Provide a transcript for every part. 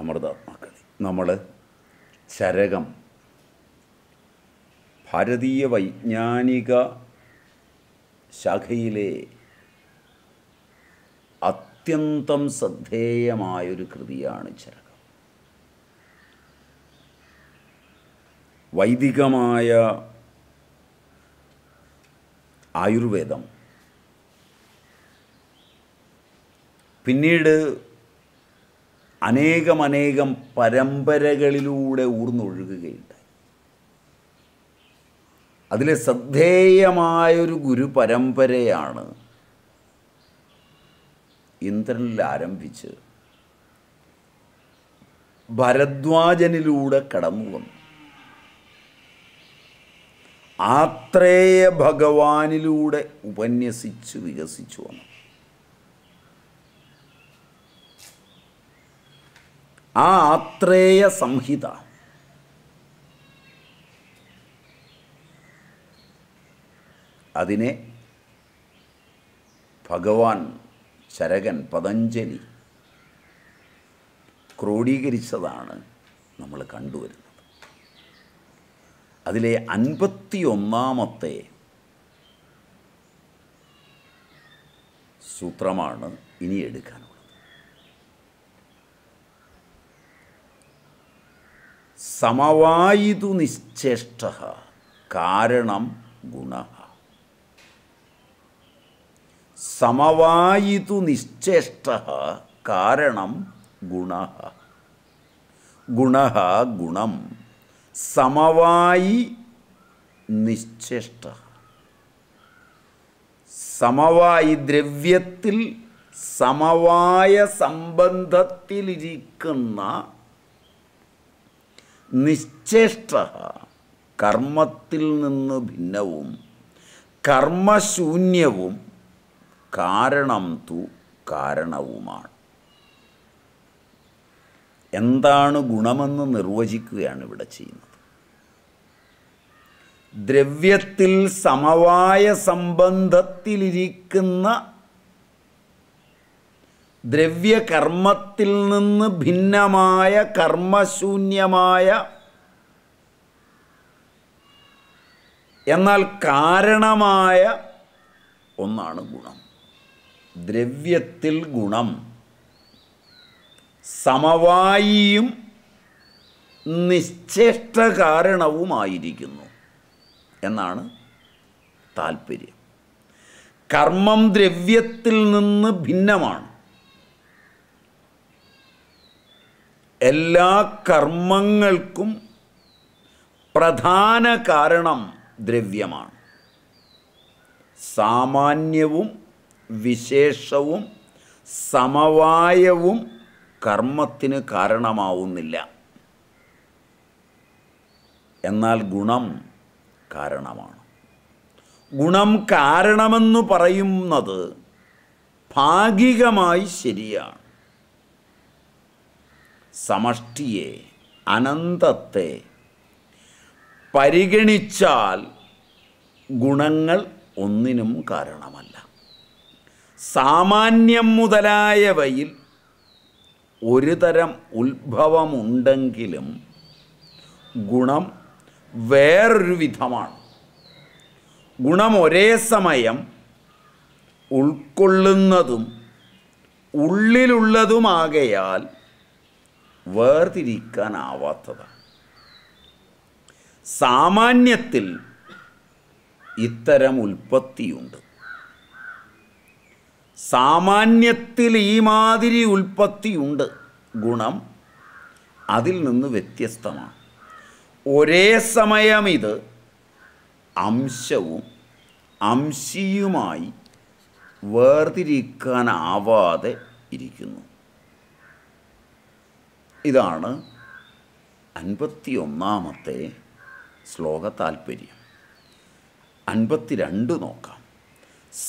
അമൃതാത്മാക്കൾ നമ്മൾ ചരകം ഭാരതീയ വൈജ്ഞാനിക ശാഖയിലെ അത്യന്തം ശ്രദ്ധേയമായൊരു കൃതിയാണ് ചരകം വൈദികമായ ആയുർവേദം പിന്നീട് അനേകമനേകം പരമ്പരകളിലൂടെ ഊർന്നൊഴുകുകയുണ്ടായി അതിലെ ശ്രദ്ധേയമായൊരു ഗുരു പരമ്പരയാണ് ഇന്ദ്രനിൽ ആരംഭിച്ച് ഭരദ്വാജനിലൂടെ കടന്നു വന്നു ആത്രേയ ഭഗവാനിലൂടെ ഉപന്യസിച്ച് വികസിച്ചു വന്നു ആ ആത്രേയ സംഹിത അതിനെ ഭഗവാൻ ശരകൻ പതഞ്ജലി ക്രോഡീകരിച്ചതാണ് നമ്മൾ കണ്ടുവരുന്നത് അതിലെ അൻപത്തിയൊന്നാമത്തെ സൂത്രമാണ് ഇനി എടുക്കാനുള്ളത് സമവായിതു നിശ്ചേഷ്ട കാരണം ഗുണ സമവായിതു നിശ്ചേഷ്ട കാരണം ഗുണ ഗുണ ഗുണം സമവായി നിശ്ചേഷ്ട സമവായി ദ്രവ്യത്തിൽ സമവായ സംബന്ധത്തിലിരിക്കുന്ന നിശ്ചേഷ്ട കർമ്മത്തിൽ നിന്ന് ഭിന്നവും കർമ്മശൂന്യവും കാരണം തു കാരണവുമാണ് എന്താണ് ഗുണമെന്ന് നിർവചിക്കുകയാണ് ഇവിടെ ചെയ്യുന്നത് ദ്രവ്യത്തിൽ സമവായ സംബന്ധത്തിലിരിക്കുന്ന ദ്രവ്യകർമ്മത്തിൽ നിന്ന് ഭിന്നമായ കർമ്മശൂന്യമായ എന്നാൽ കാരണമായ ഒന്നാണ് ഗുണം ദ്രവ്യത്തിൽ ഗുണം സമവായിയും നിശ്ചേഷ്ട കാരണവുമായിരിക്കുന്നു എന്നാണ് താല്പര്യം കർമ്മം ദ്രവ്യത്തിൽ നിന്ന് ഭിന്നമാണ് എല്ലാ കർമ്മങ്ങൾക്കും പ്രധാന കാരണം ദ്രവ്യമാണ് സാമാന്യവും വിശേഷവും സമവായവും കർമ്മത്തിന് കാരണമാവുന്നില്ല എന്നാൽ ഗുണം കാരണമാണ് ഗുണം കാരണമെന്ന് പറയുന്നത് ഭാഗികമായി ശരിയാണ് സമഷ്ടിയെ അനന്തത്തെ പരിഗണിച്ചാൽ ഗുണങ്ങൾ ഒന്നിനും കാരണമല്ല സാമാന്യം മുതലായവയിൽ ഒരു തരം ഉത്ഭവമുണ്ടെങ്കിലും ഗുണം വേറൊരു വിധമാണ് ഗുണം ഒരേ സമയം ഉൾക്കൊള്ളുന്നതും ഉള്ളിലുള്ളതുമാകയാൽ വേർതിരിക്കാനാവാത്തതാണ് സാമാന്യത്തിൽ ഇത്തരം ഉൽപ്പത്തിയുണ്ട് സാമാന്യത്തിൽ ഈ മാതിരി ഉൽപ്പത്തിയുണ്ട് ഗുണം അതിൽ നിന്ന് വ്യത്യസ്തമാണ് ഒരേ സമയം ഇത് അംശവും അംശിയുമായി വേർതിരിക്കാനാവാതെ ഇരിക്കുന്നു ഇതാണ് അൻപത്തി ഒന്നാമത്തെ ശ്ലോക താൽപ്പര്യം അൻപത്തിരണ്ട് നോക്കാം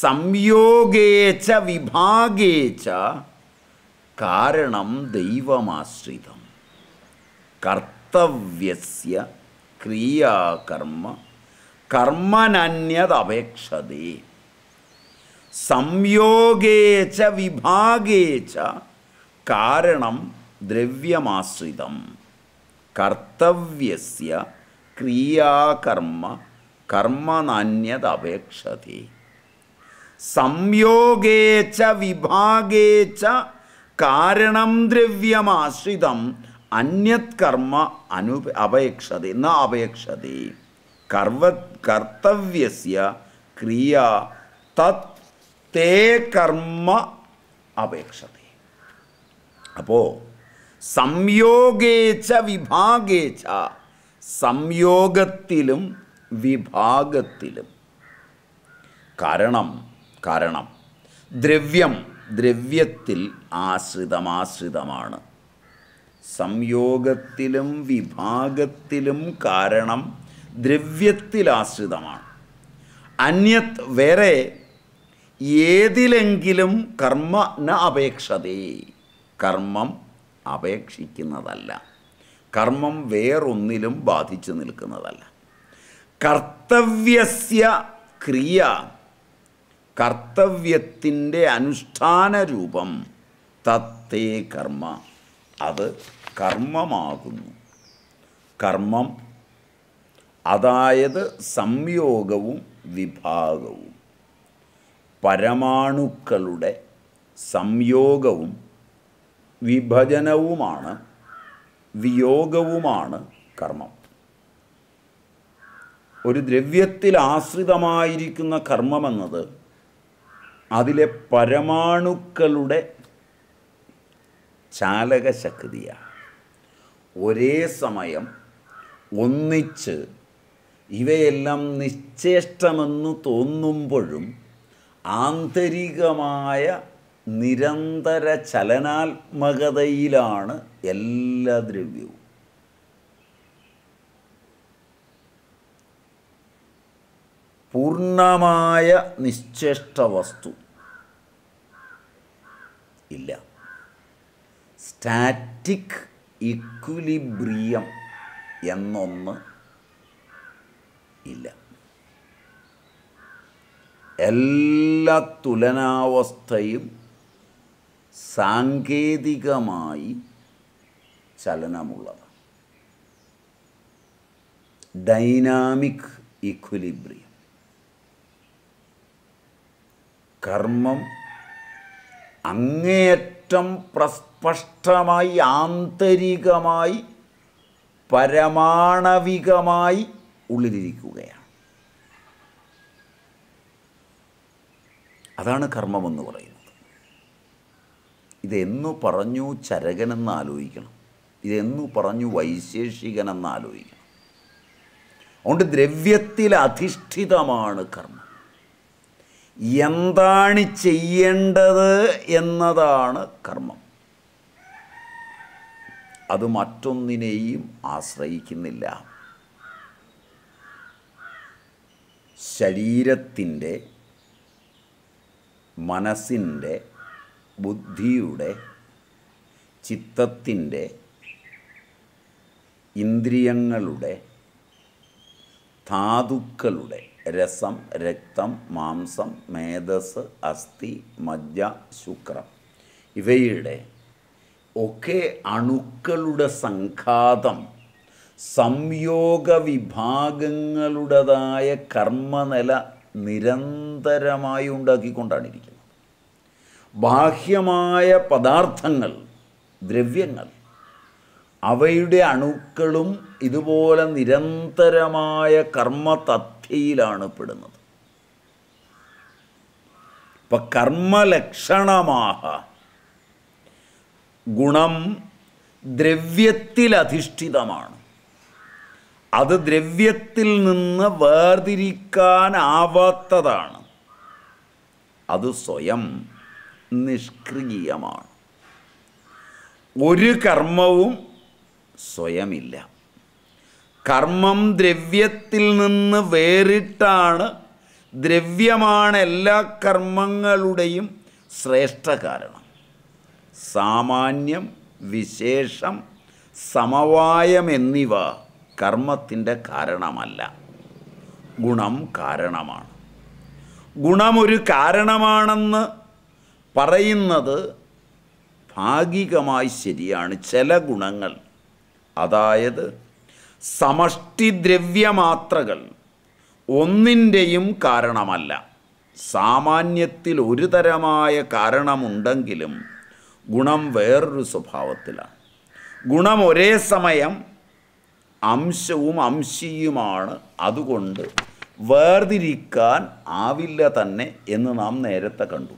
സംയോഗേച്ച വിഭാഗേച്ച കാരണം ദൈവമാശ്രിതം കർത്തവ്യസ്യ ക്രിയാകർമ്മ കർമ്മനന്യതപേക്ഷതേ സംയോഗേച്ച വിഭാഗേച്ച കാരണം ദ്രവ്യമാശ്രിതം കർത്തവ്യ ക്രിയാകർമ്മ കർമ്മനാന്യതപേക്ഷതി സംയോഗേ ച വിഭാഗേ ച കാരണം ദ്രവ്യമാശ്രിതം അന്യത് കർമ്മ അനു അപേക്ഷത ന അപേക്ഷത കർവ കർത്തവ്യ ക്രിയ തത് തേ കർമ്മ അപേക്ഷത അപ്പോൾ സംയോഗേച്ച വിഭാഗേച്ച സംയോഗത്തിലും വിഭാഗത്തിലും കാരണം കാരണം ദ്രവ്യം ദ്രവ്യത്തിൽ ആശ്രിതമാശ്രിതമാണ് സംയോഗത്തിലും വിഭാഗത്തിലും കാരണം ദ്രവ്യത്തിൽ ആശ്രിതമാണ് അന്യത് വേറെ ഏതിലെങ്കിലും കർമ്മ ന അപേക്ഷതേ കർമ്മം അപേക്ഷിക്കുന്നതല്ല കർമ്മം വേറൊന്നിലും ബാധിച്ചു നിൽക്കുന്നതല്ല കർത്തവ്യസ്യ ക്രിയ കർത്തവ്യത്തിൻ്റെ അനുഷ്ഠാന രൂപം തത്തേ കർമ്മ അത് കർമ്മമാകുന്നു കർമ്മം അതായത് സംയോഗവും വിഭാഗവും പരമാണുക്കളുടെ സംയോഗവും വിഭജനവുമാണ് വിയോഗവുമാണ് കർമ്മം ഒരു ദ്രവ്യത്തിൽ ആശ്രിതമായിരിക്കുന്ന എന്നത് അതിലെ പരമാണുക്കളുടെ ചാലകശക്തിയാണ് ഒരേ സമയം ഒന്നിച്ച് ഇവയെല്ലാം നിശ്ചേഷ്ടമെന്ന് തോന്നുമ്പോഴും ആന്തരികമായ നിരന്തര ചലനാത്മകതയിലാണ് എല്ലാ ദ്രവ്യവും പൂർണ്ണമായ നിശ്ചേഷ്ട വസ്തു ഇല്ല സ്റ്റാറ്റിക് ഇക്വിലിബ്രിയം എന്നൊന്ന് ഇല്ല എല്ലാ തുലനാവസ്ഥയും സാങ്കേതികമായി ചലനമുള്ളത് ഡൈനാമിക് ഇക്വിലിബ്രിയം കർമ്മം അങ്ങേയറ്റം പ്രസ്പഷ്ടമായി ആന്തരികമായി പരമാണവികമായി ഉള്ളിലിരിക്കുകയാണ് അതാണ് കർമ്മമെന്ന് പറയുന്നത് ഇതെന്നു പറഞ്ഞു ചരകനെന്ന് ആലോചിക്കണം ഇതെന്നു പറഞ്ഞു വൈശേഷികനെന്ന് ആലോചിക്കണം അതുകൊണ്ട് ദ്രവ്യത്തിൽ അധിഷ്ഠിതമാണ് കർമ്മം എന്താണ് ചെയ്യേണ്ടത് എന്നതാണ് കർമ്മം അത് മറ്റൊന്നിനെയും ആശ്രയിക്കുന്നില്ല ശരീരത്തിൻ്റെ മനസ്സിൻ്റെ ബുദ്ധിയുടെ ചിത്തത്തിൻ്റെ ഇന്ദ്രിയങ്ങളുടെ ധാതുക്കളുടെ രസം രക്തം മാംസം മേധസ് അസ്ഥി മജ്ജ ശുക്രം ഇവയുടെ ഒക്കെ അണുക്കളുടെ സംഘാതം സംയോഗ വിഭാഗങ്ങളുടേതായ കർമ്മനില നിരന്തരമായി ഉണ്ടാക്കിക്കൊണ്ടാണ് ഇരിക്കുന്നത് ബാഹ്യമായ പദാർത്ഥങ്ങൾ ദ്രവ്യങ്ങൾ അവയുടെ അണുക്കളും ഇതുപോലെ നിരന്തരമായ കർമ്മതഥ്യയിലാണ് പെടുന്നത് ഇപ്പൊ കർമ്മലക്ഷണമാഹ ഗുണം ദ്രവ്യത്തിലധിഷ്ഠിതമാണ് അത് ദ്രവ്യത്തിൽ നിന്ന് വേർതിരിക്കാനാവാത്തതാണ് അത് സ്വയം നിഷ്ക്രിയമാണ് ഒരു കർമ്മവും സ്വയമില്ല കർമ്മം ദ്രവ്യത്തിൽ നിന്ന് വേറിട്ടാണ് ദ്രവ്യമാണ് എല്ലാ കർമ്മങ്ങളുടെയും ശ്രേഷ്ഠ കാരണം സാമാന്യം വിശേഷം സമവായം എന്നിവ കർമ്മത്തിൻ്റെ കാരണമല്ല ഗുണം കാരണമാണ് ഗുണം ഒരു കാരണമാണെന്ന് പറയുന്നത് ഭാഗികമായി ശരിയാണ് ചില ഗുണങ്ങൾ അതായത് സമഷ്ടിദ്രവ്യമാത്രകൾ ഒന്നിൻ്റെയും കാരണമല്ല സാമാന്യത്തിൽ ഒരു തരമായ കാരണമുണ്ടെങ്കിലും ഗുണം വേറൊരു സ്വഭാവത്തിലാണ് ഗുണം ഒരേ സമയം അംശവും അംശിയുമാണ് അതുകൊണ്ട് വേർതിരിക്കാൻ ആവില്ല തന്നെ എന്ന് നാം നേരത്തെ കണ്ടു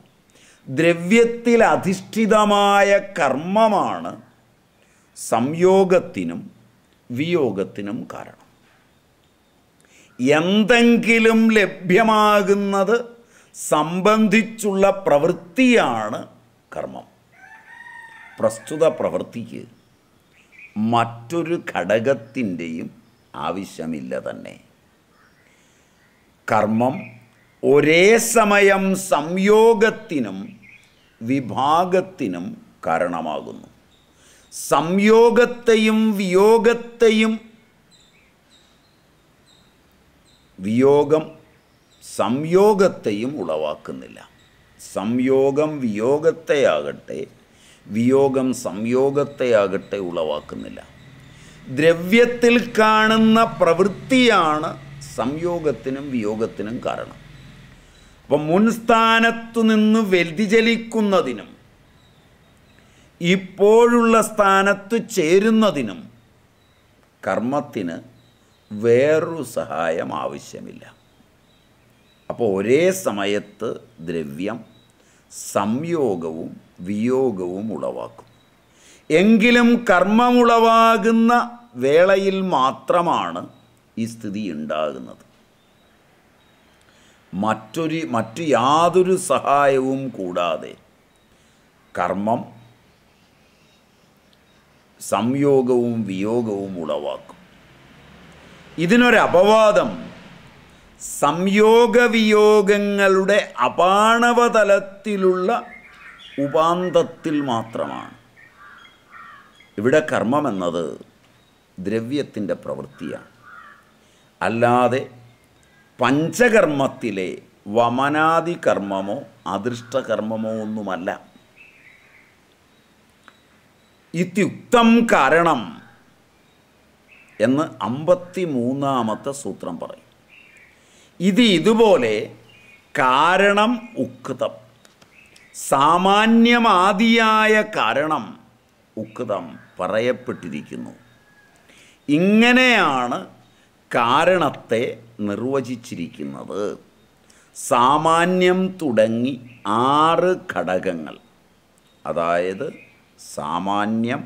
ദ്രവ്യത്തിൽ അധിഷ്ഠിതമായ കർമ്മമാണ് സംയോഗത്തിനും വിയോഗത്തിനും കാരണം എന്തെങ്കിലും ലഭ്യമാകുന്നത് സംബന്ധിച്ചുള്ള പ്രവൃത്തിയാണ് കർമ്മം പ്രസ്തുത പ്രവൃത്തിക്ക് മറ്റൊരു ഘടകത്തിൻ്റെയും ആവശ്യമില്ല തന്നെ കർമ്മം ഒരേ സമയം സംയോഗത്തിനും വിഭാഗത്തിനും കാരണമാകുന്നു സംയോഗത്തെയും വിയോഗത്തെയും വിയോഗം സംയോഗത്തെയും ഉളവാക്കുന്നില്ല സംയോഗം വിയോഗത്തെയാകട്ടെ വിയോഗം സംയോഗത്തെയാകട്ടെ ഉളവാക്കുന്നില്ല ദ്രവ്യത്തിൽ കാണുന്ന പ്രവൃത്തിയാണ് സംയോഗത്തിനും വിയോഗത്തിനും കാരണം അപ്പം മുൻസ്ഥാനത്തു നിന്ന് വ്യതിചലിക്കുന്നതിനും ഇപ്പോഴുള്ള സ്ഥാനത്ത് ചേരുന്നതിനും കർമ്മത്തിന് വേറൊരു സഹായം ആവശ്യമില്ല അപ്പോൾ ഒരേ സമയത്ത് ദ്രവ്യം സംയോഗവും വിയോഗവും ഉളവാക്കും എങ്കിലും കർമ്മമുളവാകുന്ന വേളയിൽ മാത്രമാണ് ഈ സ്ഥിതി ഉണ്ടാകുന്നത് മറ്റൊരു മറ്റു യാതൊരു സഹായവും കൂടാതെ കർമ്മം സംയോഗവും വിയോഗവും ഉളവാക്കും ഇതിനൊരപവാദം സംയോഗവിയോഗങ്ങളുടെ അപാണവതലത്തിലുള്ള ഉപാന്തത്തിൽ മാത്രമാണ് ഇവിടെ കർമ്മമെന്നത് ദ്രവ്യത്തിൻ്റെ പ്രവൃത്തിയാണ് അല്ലാതെ പഞ്ചകർമ്മത്തിലെ വമനാദി കർമ്മമോ അദൃഷ്ടകർമ്മമോ ഒന്നുമല്ല ഇത്യുക്തം കാരണം എന്ന് അമ്പത്തി മൂന്നാമത്തെ സൂത്രം പറയും ഇത് ഇതുപോലെ കാരണം ഉക്തം സാമാന്യമാദിയായ കാരണം ഉക്തം പറയപ്പെട്ടിരിക്കുന്നു ഇങ്ങനെയാണ് കാരണത്തെ നിർവചിച്ചിരിക്കുന്നത് സാമാന്യം തുടങ്ങി ആറ് ഘടകങ്ങൾ അതായത് സാമാന്യം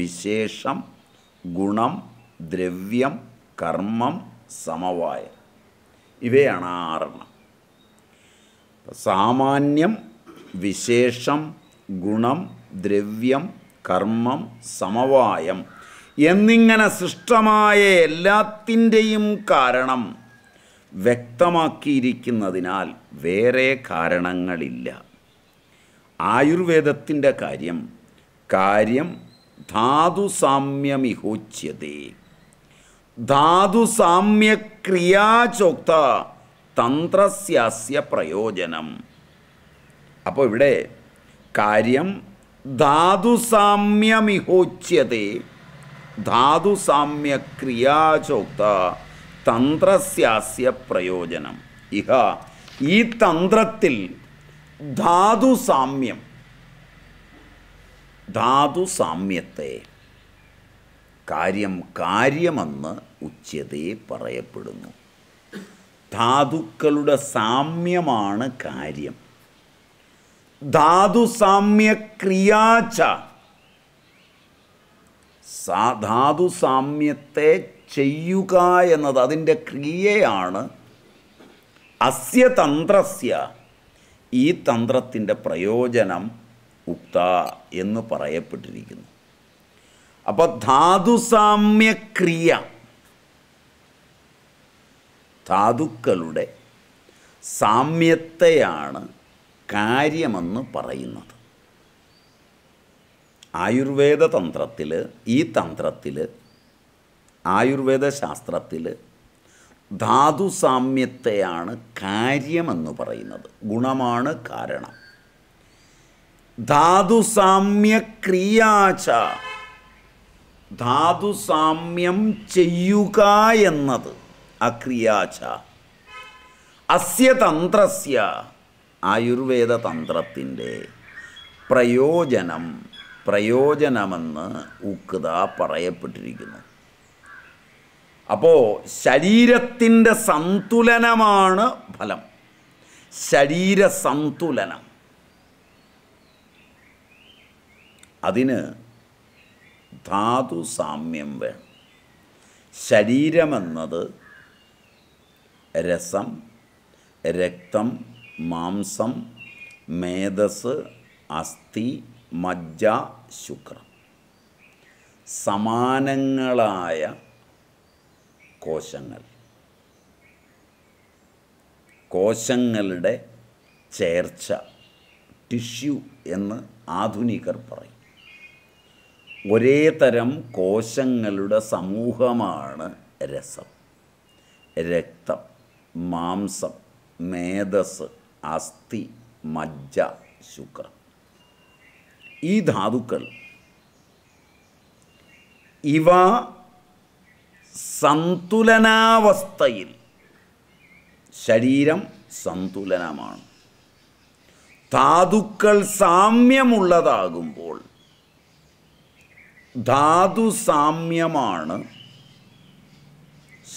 വിശേഷം ഗുണം ദ്രവ്യം കർമ്മം സമവായം ഇവയാണ് ആറെണ്ണം സാമാന്യം വിശേഷം ഗുണം ദ്രവ്യം കർമ്മം സമവായം എന്നിങ്ങനെ സൃഷ്ടമായ എല്ലാത്തിൻ്റെയും കാരണം വ്യക്തമാക്കിയിരിക്കുന്നതിനാൽ വേറെ കാരണങ്ങളില്ല ആയുർവേദത്തിൻ്റെ കാര്യം കാര്യം ധാതു സാമ്യമിഹോച്യതേ ധാതു സാമ്യക്രിയാചോക്ത തന്ത്രസ്യാസ്യ പ്രയോജനം അപ്പോൾ ഇവിടെ കാര്യം ധാതു സാമ്യമിഹോച്യതേ ധാതുസാമ്യക്രിയാചോക്ത തന്ത്രസ്യാസ്യ പ്രയോജനം ഇഹ ഈ തന്ത്രത്തിൽ ധാതുസാമ്യം ധാതുസാമ്യത്തെ കാര്യം കാര്യമെന്ന് ഉച്ചതയെ പറയപ്പെടുന്നു ധാതുക്കളുടെ സാമ്യമാണ് കാര്യം ധാതുസാമ്യക്രിയാച്ച സാധാതു സാമ്യത്തെ ചെയ്യുക എന്നത് അതിൻ്റെ ക്രിയയാണ് അസ്യ തന്ത്രസ്യ ഈ തന്ത്രത്തിൻ്റെ പ്രയോജനം ഉക്ത എന്ന് പറയപ്പെട്ടിരിക്കുന്നു അപ്പോൾ ധാതുസാമ്യക്രിയ ധാതുക്കളുടെ സാമ്യത്തെയാണ് കാര്യമെന്ന് പറയുന്നത് ആയുർവേദ തന്ത്രത്തിൽ ഈ തന്ത്രത്തിൽ ആയുർവേദ ശാസ്ത്രത്തിൽ ധാതു സാമ്യത്തെയാണ് കാര്യമെന്ന് പറയുന്നത് ഗുണമാണ് കാരണം ധാതു സാമ്യക്രിയാച ധാതു സാമ്യം ചെയ്യുക എന്നത് അക്രിയാച അസ്യ തന്ത്രസ്യ ആയുർവേദ തന്ത്രത്തിൻ്റെ പ്രയോജനം പ്രയോജനമെന്ന് ഉക്ത പറയപ്പെട്ടിരിക്കുന്നു അപ്പോൾ ശരീരത്തിൻ്റെ സന്തുലനമാണ് ഫലം ശരീര സന്തുലനം അതിന് ധാതു സാമ്യം വേണം ശരീരമെന്നത് രസം രക്തം മാംസം മേധസ് അസ്ഥി മജ്ജ ശുക്ര സമാനങ്ങളായ കോശങ്ങൾ കോശങ്ങളുടെ ചേർച്ച ടിഷ്യൂ എന്ന് ആധുനികർ പറയും ഒരേ തരം കോശങ്ങളുടെ സമൂഹമാണ് രസം രക്തം മാംസം മേധസ് അസ്ഥി മജ്ജ ശുക്രം ഈ ധാതുക്കൾ ഇവ സന്തുലനാവസ്ഥയിൽ ശരീരം സന്തുലനമാണ് ധാതുക്കൾ സാമ്യമുള്ളതാകുമ്പോൾ ധാതു സാമ്യമാണ്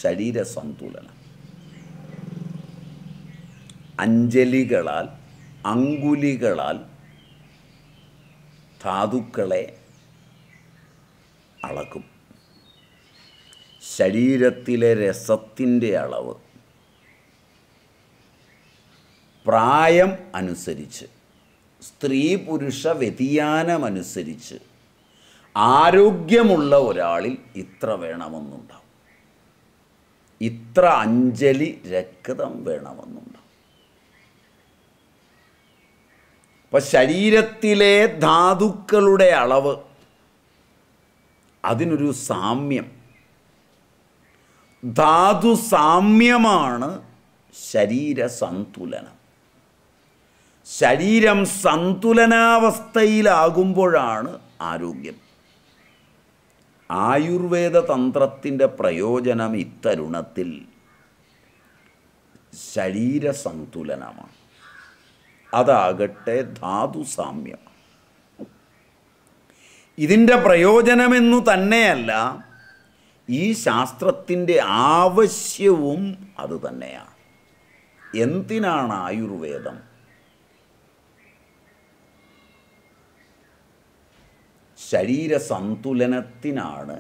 ശരീരസന്തുലനം അഞ്ജലികളാൽ അങ്കുലികളാൽ ധാതുക്കളെ അളക്കും ശരീരത്തിലെ രസത്തിൻ്റെ അളവ് പ്രായം അനുസരിച്ച് സ്ത്രീ പുരുഷ വ്യതിയാനമനുസരിച്ച് ആരോഗ്യമുള്ള ഒരാളിൽ ഇത്ര വേണമെന്നുണ്ടാവും ഇത്ര അഞ്ജലി രക്തം വേണമെന്നുണ്ടാവും അപ്പോൾ ശരീരത്തിലെ ധാതുക്കളുടെ അളവ് അതിനൊരു സാമ്യം ധാതു സാമ്യമാണ് ശരീരസന്തുലനം ശരീരം സന്തുലനാവസ്ഥയിലാകുമ്പോഴാണ് ആരോഗ്യം ആയുർവേദ തന്ത്രത്തിൻ്റെ പ്രയോജനം ഇത്തരുണത്തിൽ ശരീരസന്തുലനമാണ് അതാകട്ടെ ധാതു സാമ്യം ഇതിൻ്റെ പ്രയോജനമെന്നു തന്നെയല്ല ഈ ശാസ്ത്രത്തിൻ്റെ ആവശ്യവും അത് തന്നെയാണ് എന്തിനാണ് ആയുർവേദം ശരീര സന്തുലനത്തിനാണ്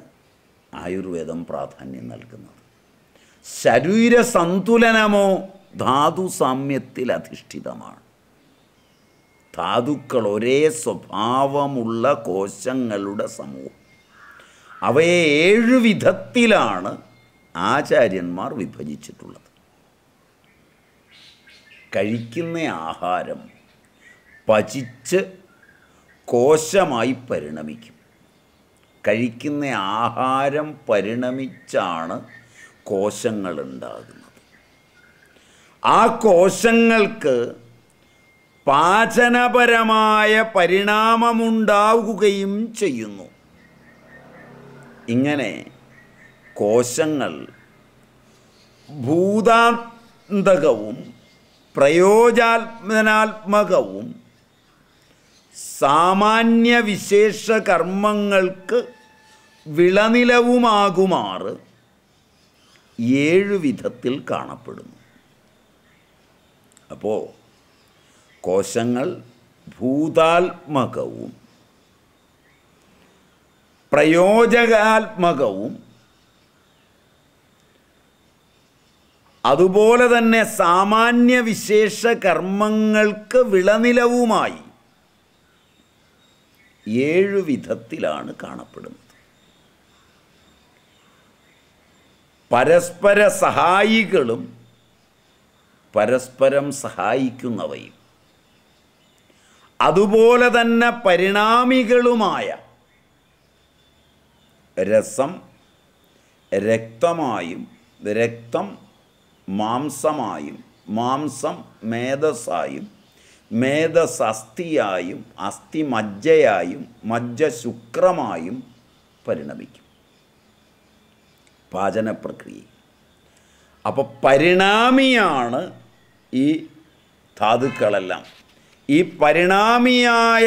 ആയുർവേദം പ്രാധാന്യം നൽകുന്നത് ശരീര സന്തുലനമോ ധാതു സാമ്യത്തിൽ അധിഷ്ഠിതമാണ് ധാതുക്കൾ ഒരേ സ്വഭാവമുള്ള കോശങ്ങളുടെ സമൂഹം അവയെ ഏഴ് വിധത്തിലാണ് ആചാര്യന്മാർ വിഭജിച്ചിട്ടുള്ളത് കഴിക്കുന്ന ആഹാരം പചിച്ച് കോശമായി പരിണമിക്കും കഴിക്കുന്ന ആഹാരം പരിണമിച്ചാണ് കോശങ്ങൾ ഉണ്ടാകുന്നത് ആ കോശങ്ങൾക്ക് പാചനപരമായ പരിണാമമുണ്ടാവുകയും ചെയ്യുന്നു ഇങ്ങനെ കോശങ്ങൾ ഭൂതാന്തകവും പ്രയോജാത്മനാത്മകവും സാമാന്യ വിശേഷ കർമ്മങ്ങൾക്ക് വിളനിലവുമാകുമാറ് ഏഴു വിധത്തിൽ കാണപ്പെടുന്നു അപ്പോൾ കോശങ്ങൾ ഭൂതാത്മകവും പ്രയോജകാത്മകവും അതുപോലെ തന്നെ സാമാന്യ വിശേഷ കർമ്മങ്ങൾക്ക് വിളനിലവുമായി ഏഴു വിധത്തിലാണ് കാണപ്പെടുന്നത് പരസ്പര സഹായികളും പരസ്പരം സഹായിക്കുന്നവയും അതുപോലെ തന്നെ പരിണാമികളുമായ രസം രക്തമായും രക്തം മാംസമായും മാംസം മേധസ്സായും മേധസ് അസ്ഥിയായും അസ്ഥി മജ്ജയായും മജ്ജ ശുക്രമായും പരിണമിക്കും പാചന പ്രക്രിയ അപ്പോൾ പരിണാമിയാണ് ഈ ധാതുക്കളെല്ലാം ഈ പരിണാമിയായ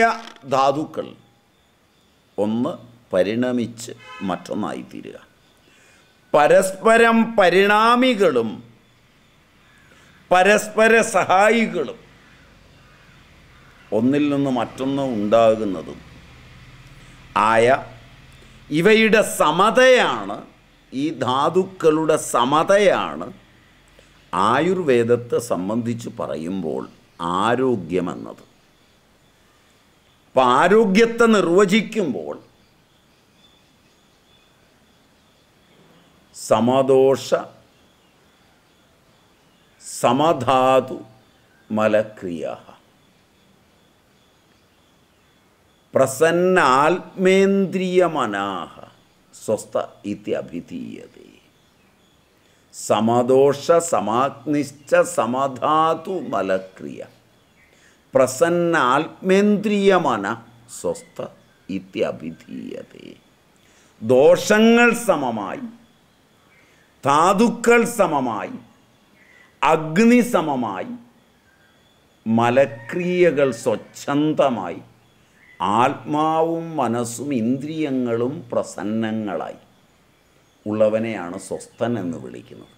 ധാതുക്കൾ ഒന്ന് പരിണമിച്ച് മറ്റൊന്നായി തീരുക പരസ്പരം പരിണാമികളും പരസ്പര സഹായികളും ഒന്നിൽ നിന്ന് മറ്റൊന്ന് ഉണ്ടാകുന്നതും ആയ ഇവയുടെ സമതയാണ് ഈ ധാതുക്കളുടെ സമതയാണ് ആയുർവേദത്തെ സംബന്ധിച്ച് പറയുമ്പോൾ ആരോഗ്യമെന്നത് അപ്പം ആരോഗ്യത്തെ നിർവചിക്കുമ്പോൾ സമദോഷ സമധാതു മലക്രിയ പ്രസന്നാത്മേന്ദ്രിയമനാഹ സ്വസ്ഥ ഇത്യഭിധീയതേ സമദോഷ സമാഗ്നിശ്ച സമധാതു മലക്രിയ പ്രസന്ന ആത്മേന്ദ്രിയ മന സ്വസ്ഥ ഇത്യഭിധീയതേ ദോഷങ്ങൾ സമമായി ധാതുക്കൾ സമമായി അഗ്നി സമമായി മലക്രിയകൾ സ്വച്ഛന്തമായി ആത്മാവും മനസ്സും ഇന്ദ്രിയങ്ങളും പ്രസന്നങ്ങളായി ഉള്ളവനെയാണ് സ്വസ്ഥൻ എന്ന് വിളിക്കുന്നത്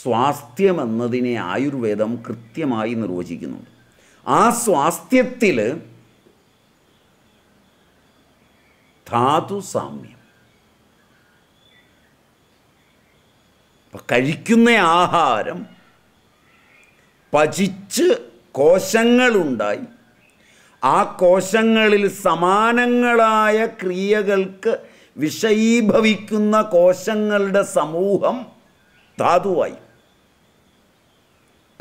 സ്വാസ്ഥ്യം എന്നതിനെ ആയുർവേദം കൃത്യമായി നിർവചിക്കുന്നുണ്ട് ആ സ്വാസ്ഥ്യത്തിൽ ധാതു സാമ്യം അപ്പം കഴിക്കുന്ന ആഹാരം പചിച്ച് കോശങ്ങളുണ്ടായി ആ കോശങ്ങളിൽ സമാനങ്ങളായ ക്രിയകൾക്ക് വിഷയീഭവിക്കുന്ന കോശങ്ങളുടെ സമൂഹം ധാതുവായി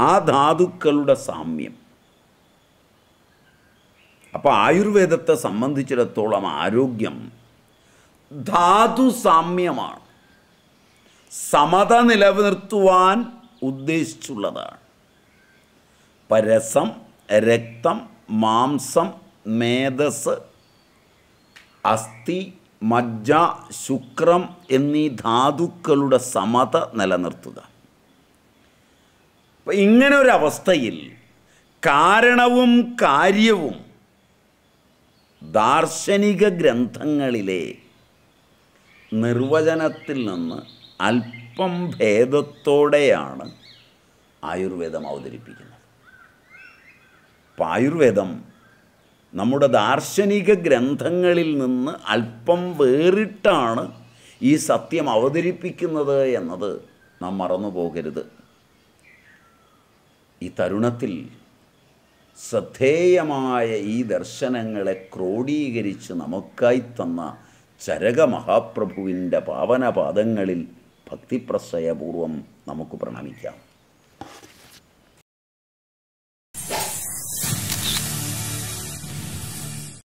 ആ ധാതുക്കളുടെ സാമ്യം അപ്പോൾ ആയുർവേദത്തെ സംബന്ധിച്ചിടത്തോളം ആരോഗ്യം ധാതു സാമ്യമാണ് സമത നിലനിർത്തുവാൻ ഉദ്ദേശിച്ചുള്ളതാണ് പരസം രക്തം മാംസം മേധസ് അസ്ഥി മജ്ജ ശുക്രം എന്നീ ധാതുക്കളുടെ സമത നിലനിർത്തുക അപ്പം ഇങ്ങനെ ഒരവസ്ഥയിൽ കാരണവും കാര്യവും ദാർശനിക ഗ്രന്ഥങ്ങളിലെ നിർവചനത്തിൽ നിന്ന് അല്പം ഭേദത്തോടെയാണ് ആയുർവേദം അവതരിപ്പിക്കുന്നത് അപ്പം ആയുർവേദം നമ്മുടെ ദാർശനിക ഗ്രന്ഥങ്ങളിൽ നിന്ന് അല്പം വേറിട്ടാണ് ഈ സത്യം അവതരിപ്പിക്കുന്നത് എന്നത് നാം മറന്നു പോകരുത് ഈ തരുണത്തിൽ ശ്രദ്ധേയമായ ഈ ദർശനങ്ങളെ ക്രോഡീകരിച്ച് നമുക്കായി തന്ന ചരക മഹാപ്രഭുവിൻ്റെ പാവനപാദങ്ങളിൽ ഭക്തിപ്രസയപൂർവം നമുക്ക് പ്രണമിക്കാം